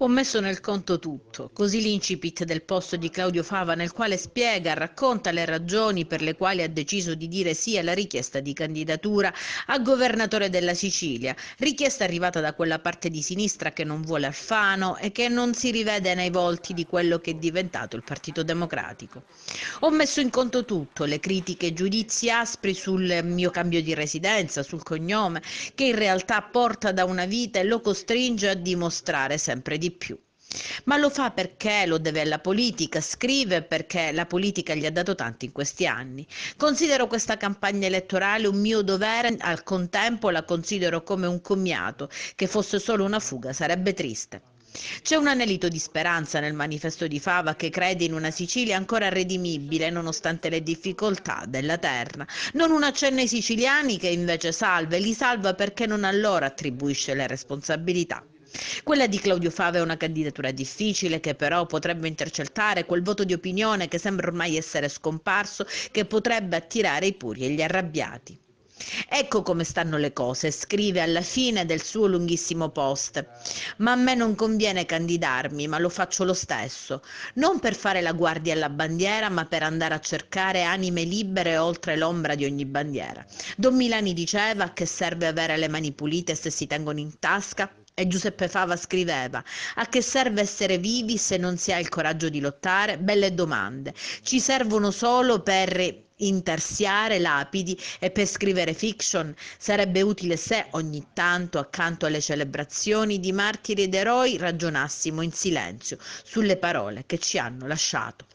Ho messo nel conto tutto, così l'incipit del posto di Claudio Fava nel quale spiega, racconta le ragioni per le quali ha deciso di dire sì alla richiesta di candidatura a governatore della Sicilia, richiesta arrivata da quella parte di sinistra che non vuole Alfano e che non si rivede nei volti di quello che è diventato il Partito Democratico. Ho messo in conto tutto, le critiche e giudizi aspri sul mio cambio di residenza, sul cognome, che in realtà porta da una vita e lo costringe a dimostrare sempre di di più. Ma lo fa perché lo deve alla politica, scrive perché la politica gli ha dato tanto in questi anni. Considero questa campagna elettorale un mio dovere, al contempo la considero come un commiato, che fosse solo una fuga sarebbe triste. C'è un anelito di speranza nel manifesto di Fava che crede in una Sicilia ancora redimibile nonostante le difficoltà della terra. Non un accenno ai siciliani che invece salva e li salva perché non a loro attribuisce le responsabilità. Quella di Claudio Fava è una candidatura difficile che però potrebbe intercettare quel voto di opinione che sembra ormai essere scomparso, che potrebbe attirare i puri e gli arrabbiati. Ecco come stanno le cose, scrive alla fine del suo lunghissimo post. Ma a me non conviene candidarmi, ma lo faccio lo stesso, non per fare la guardia alla bandiera, ma per andare a cercare anime libere oltre l'ombra di ogni bandiera. Don Milani diceva che serve avere le mani pulite se si tengono in tasca e Giuseppe Fava scriveva: A che serve essere vivi se non si ha il coraggio di lottare? Belle domande. Ci servono solo per intarsiare lapidi e per scrivere fiction sarebbe utile se ogni tanto accanto alle celebrazioni di martiri ed eroi ragionassimo in silenzio sulle parole che ci hanno lasciato.